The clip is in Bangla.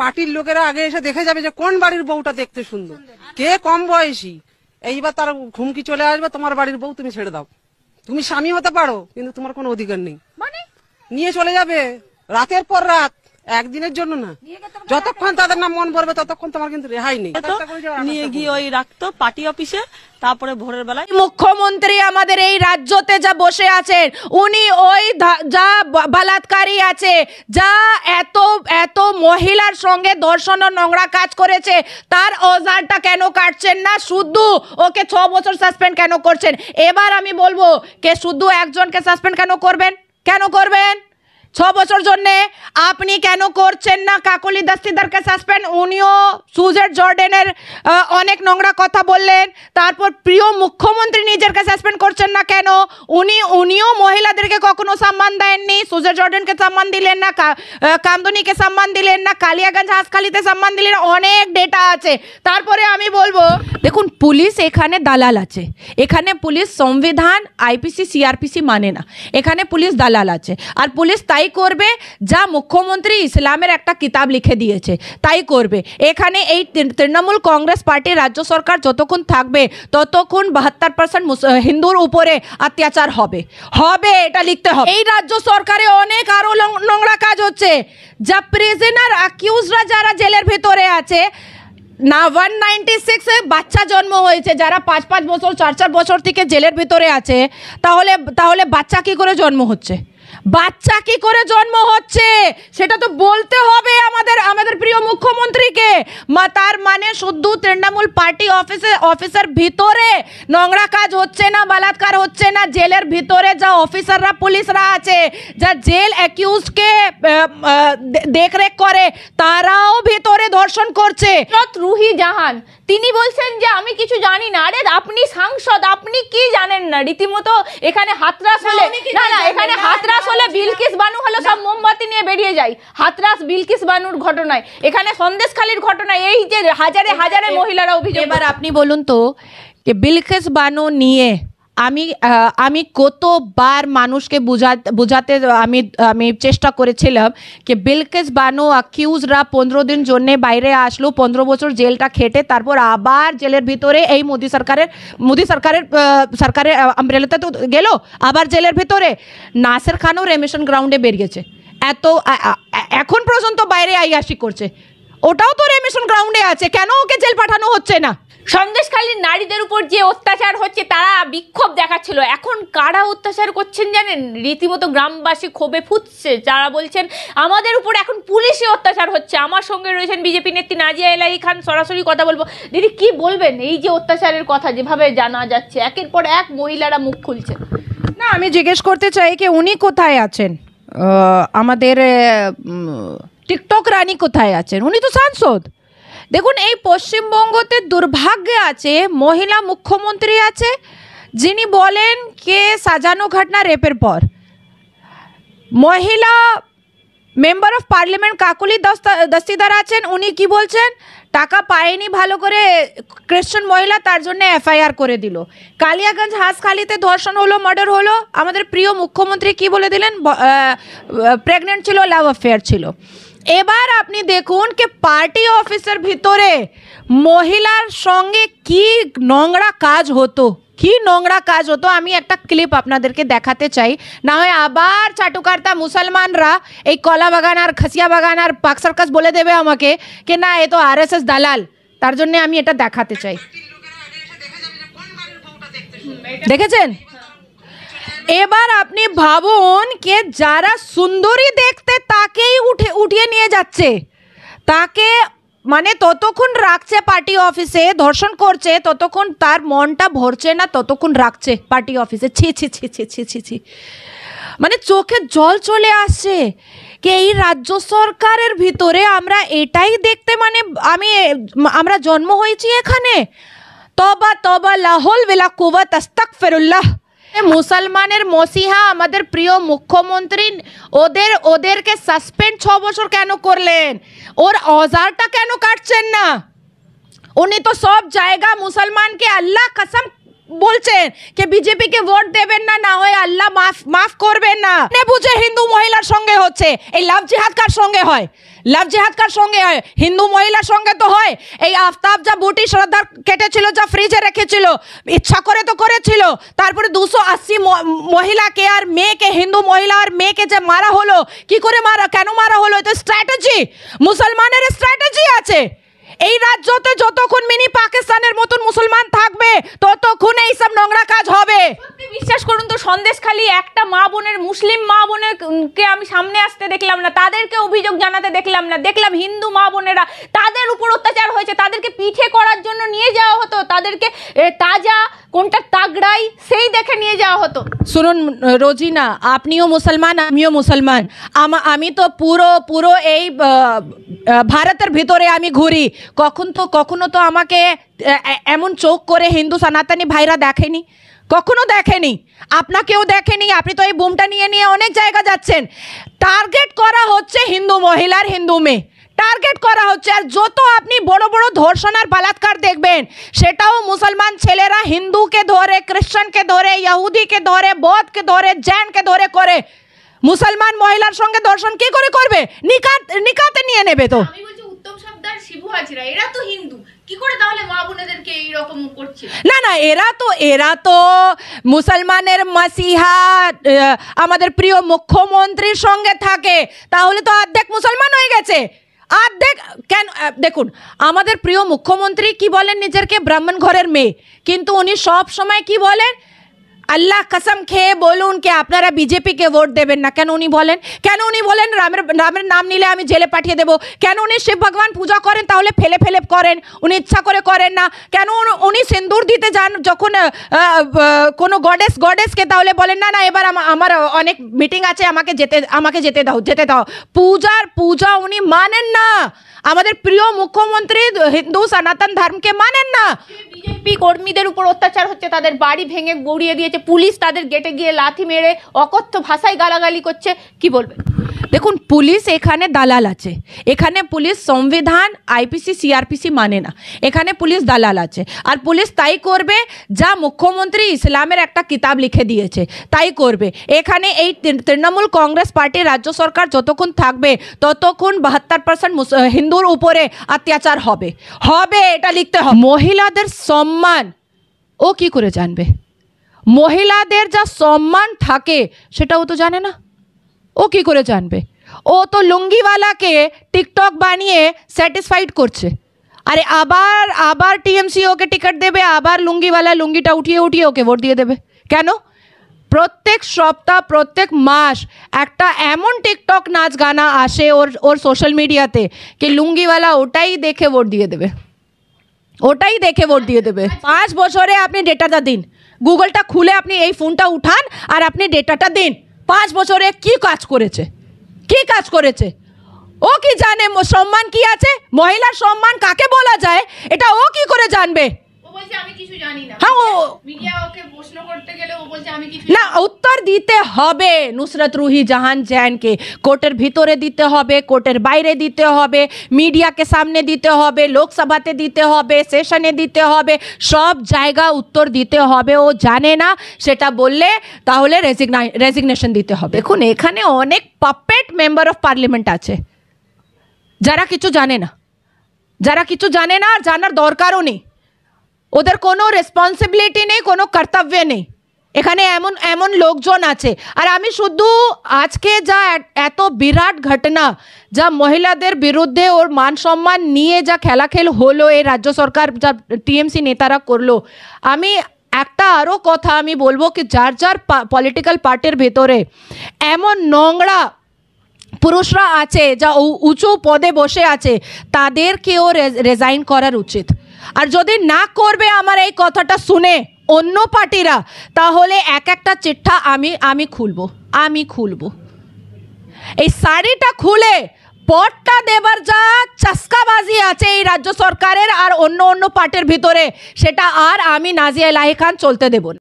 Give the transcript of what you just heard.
পার্টির লোকেরা আগে এসে দেখে যাবে যে কোন বাড়ির বউটা দেখতে সুন্দর কে কম বয়সী এইবার তার ঘুমকি চলে আসবে তোমার বাড়ির বউ তুমি ছেড়ে দাও তুমি স্বামী হতে পারো কিন্তু তোমার কোনো অধিকার নেই মানে? নিয়ে চলে যাবে রাতের পর রাত একদিনের জন্য না যতক্ষণ তাদের নাম মন ভরবে ততক্ষণ তোমার কিন্তু রেহাই নেই নিয়ে গিয়ে ওই রাখতো পার্টি অফিসে তারপরে ভোরের বেলায় মুখ্যমন্ত্রী আমাদের এই রাজ্যতে যা বসে আছেন উনি ওই যা বালাৎকারী আছে যা এত এত মহিলার সঙ্গে ধর্ষণ ও নোংরা কাজ করেছে তার অজারটা কেন কাটছেন না শুধু ওকে ছ বছর সাসপেন্ড কেন করছেন এবার আমি বলবো কে শুধু একজনকে সাসপেন্ড কেন করবেন কেন করবেন ছ বছর জন্য আপনি কেন করছেন না কাকলি দস্তিদারকে সাসপেন্ড উনিও সুজের জর্ডেনের অনেক নোংরা কথা বললেন তারপর প্রিয় মুখ্যমন্ত্রী নিজেরকে সাসপেন্ড করছেন না কেন উনি উনিও মহিলাদেরকে কখনো সম্মান দেননি সুজের জর্ডেনকে সম্মান দিলেন না কান্দুনিকে সম্মান দিলেন না কালিয়াগঞ্জ হাসখালিতে সম্মান দিলেন অনেক ডেটা আছে তারপরে আমি বলবো দেখুন পুলিশ এখানে দালাল আছে এখানে পুলিশ সংবিধান আইপিসি সিআরপিসি মানে না এখানে পুলিশ দালাল আছে আর পুলিশ তাই তাই করবে যা মুখ্যমন্ত্রী ইসলামের একটা কিতাব লিখে দিয়েছে তাই করবে এখানে এই তৃণমূল কংগ্রেস পার্টি রাজ্য সরকার যতক্ষণ থাকবে ততক্ষণ বাহাত্তর পার্সেন্ট হিন্দুর উপরে অত্যাচার হবে হবে এটা লিখতে হবে এই রাজ্য সরকারে অনেক আরও নোংরা কাজ হচ্ছে যা প্রেজেনার আকিউজরা যারা জেলের ভেতরে আছে না ওয়ান নাইনটি সিক্সে বাচ্চা জন্ম হয়েছে যারা পাঁচ পাঁচ বছর চার চার বছর থেকে জেলের ভিতরে আছে তাহলে তাহলে বাচ্চা কী করে জন্ম হচ্ছে বাচ্চা কি করে জন্ম হচ্ছে সেটা তো বলতে হবে আমাদের আমাদের প্রিয় মুখ্যমন্ত্রীকে মা তার মানে শুদ্ধ তৃণমূল পার্টি অফিসে অফিসার ভিতরে নোংরা কাজ হচ্ছে না বলাৎকার হচ্ছে না জেলের ভিতরে যা অফিসাররা পুলিশরা আছে যা জেল অ্যাকিউজকে দেখরেখ করে তারাও ভিতরে ধর্ষণ করছে রুহি জাহান তিনি বলছেন যে আমি কিছু জানি না আরে আপনি সাংসদ আপনি কি জানেন না রীতিমতো এখানে হাতরাস হলে না না এখানে হাতরাস হলে বিলকিস বানু হলে সব মোমবাতি নিয়ে বেরিয়ে যায় হাতরাস বিলকিস বানুর ঘটনায় এখানে সন্দেশখালির ঘটনায় এই যে হাজারে হাজারে মহিলারা অভিযোগ এবার আপনি বলুন তো বিলকিস বানু নিয়ে আমি আমি কতবার মানুষকে বোঝাতে বুঝাতে আমি আমি চেষ্টা করেছিলাম যে বিলকেস বানো অ্যাকিউজরা পনেরো দিন জন্যে বাইরে আসলো পনেরো বছর জেলটা খেটে তারপর আবার জেলের ভিতরে এই মোদী সরকারের মোদী সরকারের সরকারের আমরেলাতে তো গেল আবার জেলের ভিতরে নাসের খানও রেমিশন গ্রাউন্ডে বেরিয়েছে এত এখন পর্যন্ত বাইরে আইয়াসি করছে ওটাও তো রেমিশন গ্রাউন্ডে আছে কেন ওকে জেল পাঠানো হচ্ছে না সন্দেশকালীন নারীদের উপর যে অত্যাচার হচ্ছে তারা বিক্ষোভ দেখাচ্ছিল এখন কারা অত্যাচার করছেন জানেন রীতিমতো গ্রামবাসী ক্ষোভে ফুটছে যারা বলছেন আমাদের উপর এখন পুলিশে অত্যাচার হচ্ছে আমার সঙ্গে রয়েছেন বিজেপি নেত্রী নাজিয়া এলাহি খান সরাসরি কথা বলবো দিদি কি বলবেন এই যে অত্যাচারের কথা যেভাবে জানা যাচ্ছে একের পর এক মহিলারা মুখ খুলছে না আমি জিজ্ঞেস করতে চাই কি উনি কোথায় আছেন আমাদের টিকটক রানী কোথায় আছেন উনি তো সাংসদ দেখুন এই পশ্চিমবঙ্গতে দুর্ভাগ্যে আছে মহিলা মুখ্যমন্ত্রী আছে যিনি বলেন কে সাজানো ঘটনা রেপের পর মহিলা member of parliament Kakoli Dastidar আছেন উনি কি বলছেন টাকা পায়নি ভালো করে ক্রিশ্চান মহিলা তার জন্য এফআইআর করে দিল কালিয়াগঞ্জ হাঁসখালিতে ধর্ষণ হলো মার্ডার হলো আমাদের প্রিয় মুখ্যমন্ত্রী কি বলে দিলেন প্রেগনেন্ট ছিল লাভ অ্যাফেয়ার ছিল এবার আপনি দেখুন কে পার্টি অফিসের ভিতরে মহিলার সঙ্গে কি নোংরা কাজ হতো কি নোংরা কাজ হতো আমি একটা ক্লিপ আপনাদেরকে দেখাতে চাই না হয় আবার চাটুকার্তা মুসলমানরা এই কলা বাগান আর খাসিয়া বাগান আর পাক সার্কাস বলে দেবে আমাকে কে না এ তো এস দালাল তার জন্য আমি এটা দেখাতে চাই দেখেছেন এবার আপনি ভাবুন কে যারা সুন্দরী দেখতে তাকেই উঠে উঠিয়ে নিয়ে যাচ্ছে তাকে মানে ততক্ষণ রাখছে পার্টি অফিসে ধর্ষণ করছে ততক্ষণ তার মনটা ভরছে না ততক্ষণ রাখছে পার্টি অফিসে ছি ছি ছি ছি ছি ছি ছি মানে চোখে জল চলে আসছে কে এই রাজ্য সরকারের ভিতরে আমরা এটাই দেখতে মানে আমি আমরা জন্ম হয়েছি এখানে তবা তবা লাহল বেলা কুবা তাস্তাক ফেরুল্লাহ মুসলমানের মসিহা আমাদের প্রিয় মুখ্যমন্ত্রী ওদের ওদেরকে সাসপেন্ড ছ বছর কেন করলেন ওর অজারটা কেন কাটছেন না উনি তো সব জায়গা মুসলমানকে আল্লাহ কসম বলছেন কে বিজেপিকে ভোট দেবেন না না হয় আল্লাহ মাফ মাফ করবেন না বুঝে হিন্দু মহিলার সঙ্গে হচ্ছে এই লাভ জিহাদ কার সঙ্গে হয় লাভ জিহাদ কার সঙ্গে হয় হিন্দু মহিলার সঙ্গে তো হয় এই আফতাব যা বুটি শ্রদ্ধার কেটেছিল যা ফ্রিজে রেখেছিল ইচ্ছা করে তো করেছিল তারপরে দুশো আশি মহিলাকে আর মেয়েকে হিন্দু মহিলা আর মেয়েকে যে মারা হলো কি করে মারা কেন মারা হলো এটা স্ট্র্যাটেজি মুসলমানের স্ট্র্যাটেজি আছে এই রাজ্যতে যতক্ষণ মিনি পাকিস্তানের মতন মুসলমান থাকবে ততক্ষণ এই সব নোংরা কাজ হবে বিশ্বাস করুন তো সন্দেশ খালি একটা মা বোনের মুসলিম মা বোনের কে আমি সামনে আসতে দেখলাম না তাদেরকে অভিযোগ জানাতে দেখলাম না দেখলাম হিন্দু মা বোনেরা তাদের উপর অত্যাচার হয়েছে তাদেরকে পিঠে করার জন্য নিয়ে যাওয়া হতো তাদেরকে তাজা কোনটা তাগড়াই সেই দেখে নিয়ে যাওয়া হতো শুনুন রোজিনা আপনিও মুসলমান আমিও মুসলমান আমি তো পুরো পুরো এই ভারতের ভিতরে আমি ঘুরি কখন তো কখনো তো আমাকে এমন চোখ করে হিন্দু সনাতনী ভাইরা দেখেনি কখনো দেখেনি আপনাকেও দেখেনি আপনি তো এই বুমটা নিয়ে নিয়ে অনেক জায়গা যাচ্ছেন টার্গেট করা হচ্ছে হিন্দু মহিলার হিন্দু মেয়ে টার্গেট করা হচ্ছে আর যত আপনি বড় বড় ধর্ষণ আর বালাৎকার দেখবেন সেটাও মুসলমান ছেলেরা হিন্দুকে ধরে খ্রিশ্চানকে ধরে ইহুদিকে ধরে বৌদ্ধকে ধরে জৈনকে ধরে করে মুসলমান মহিলার সঙ্গে ধর্ষণ কি করে করবে নিকাত নিকাতে নিয়ে নেবে তো না না এরা তো এরা তো মুসলমানের মাসিহা আমাদের প্রিয় মুখ্যমন্ত্রীর সঙ্গে থাকে তাহলে তো অর্ধেক মুসলমান হয়ে গেছে অর্ধেক কেন দেখুন আমাদের প্রিয় মুখ্যমন্ত্রী কি বলেন নিজেরকে ব্রাহ্মণ ঘরের মেয়ে কিন্তু উনি সব সময় কি বলেন আল্লাহ কসম খেয়ে বলুন কে আপনারা বিজেপিকে ভোট দেবেন না কেন উনি বলেন কেন উনি বলেন রামের রামের নাম নিলে আমি জেলে পাঠিয়ে দেব কেন উনি শিব ভগবান পূজা করেন তাহলে ফেলে ফেলে করেন উনি ইচ্ছা করে করেন না কেন উনি সিন্দুর দিতে যান যখন কোনো গডেস গডেসকে তাহলে বলেন না না এবার আমার অনেক মিটিং আছে আমাকে যেতে আমাকে যেতে দাও যেতে দাও পূজার পূজা উনি মানেন না আমাদের প্রিয় মুখ্যমন্ত্রী হিন্দু সনাতন ধর্মকে মানেন না বিজেপি কর্মীদের উপর অত্যাচার হচ্ছে তাদের বাড়ি ভেঙে গড়িয়ে দিয়েছে হয়েছে পুলিশ তাদের গেটে গিয়ে লাথি মেরে অকথ্য ভাষায় গালাগালি করছে কি বলবেন দেখুন পুলিশ এখানে দালাল আছে এখানে পুলিশ সংবিধান আইপিসি সিআরপিসি মানে না এখানে পুলিশ দালাল আছে আর পুলিশ তাই করবে যা মুখ্যমন্ত্রী ইসলামের একটা কিতাব লিখে দিয়েছে তাই করবে এখানে এই তৃণমূল কংগ্রেস পার্টি রাজ্য সরকার যতক্ষণ থাকবে ততক্ষণ বাহাত্তর পার্সেন্ট হিন্দুর উপরে অত্যাচার হবে হবে এটা লিখতে হবে মহিলাদের সম্মান ও কি করে জানবে মহিলাদের যা সম্মান থাকে সেটাও তো জানে না ও কি করে জানবে ও তো লুঙ্গিওয়ালাকে টিকটক বানিয়ে স্যাটিসফাইড করছে আরে আবার আবার টিএমসি ওকে টিকিট দেবে আবার লুঙ্গিওয়ালা লুঙ্গিটা উঠিয়ে উঠিয়ে ওকে ভোট দিয়ে দেবে কেন প্রত্যেক সপ্তাহ প্রত্যেক মাস একটা এমন টিকটক নাচ গানা আসে ওর ওর সোশ্যাল মিডিয়াতে কি লুঙ্গিওয়ালা ওটাই দেখে ভোট দিয়ে দেবে ওটাই দেখে ভোট দিয়ে দেবে পাঁচ বছরে আপনি ডেটাটা দিন গুগলটা খুলে আপনি এই ফোনটা উঠান আর আপনি ডেটাটা দিন পাঁচ বছরে কি কাজ করেছে কি কাজ করেছে ও কি জানে সম্মান কি আছে মহিলার সম্মান কাকে বলা যায় এটা ও কি করে জানবে হ্যাঁ ও না উত্তর দিতে হবে নুসরত জাহান কোর্টের ভিতরে দিতে হবে কোর্টের বাইরে দিতে হবে মিডিয়াকে সামনে দিতে হবে লোকসভাতে দিতে হবে দিতে হবে সব জায়গা উত্তর দিতে হবে ও জানে না সেটা বললে তাহলে রেজিগনেশন দিতে হবে দেখুন এখানে অনেক পাপেট মেম্বার অফ পার্লিমেন্ট আছে যারা কিছু জানে না যারা কিছু জানে না আর জানার দরকারও নেই ওদের কোনো রেসপন্সিবিলিটি নেই কোনো কর্তব্য নেই এখানে এমন এমন লোকজন আছে আর আমি শুধু আজকে যা এত বিরাট ঘটনা যা মহিলাদের বিরুদ্ধে ওর মান সম্মান নিয়ে যা খেলাখেল হলো এই রাজ্য সরকার যা টিএমসি নেতারা করলো আমি একটা আরও কথা আমি বলবো কি যার যার পলিটিক্যাল পার্টির ভেতরে এমন নোংরা পুরুষরা আছে যা উঁচু পদে বসে আছে তাদেরকেও রেজাইন করার উচিত আর যদি না করবে আমার এই কথাটা শুনে অন্য পার্টিরা তাহলে এক একটা চিঠা আমি আমি খুলব আমি খুলব এই শাড়িটা খুলে পটটা দেবার যা চাস্কাবাজি আছে এই রাজ্য সরকারের আর অন্য অন্য পার্টির ভিতরে সেটা আর আমি নাজিয়া লাহি খান চলতে দেব না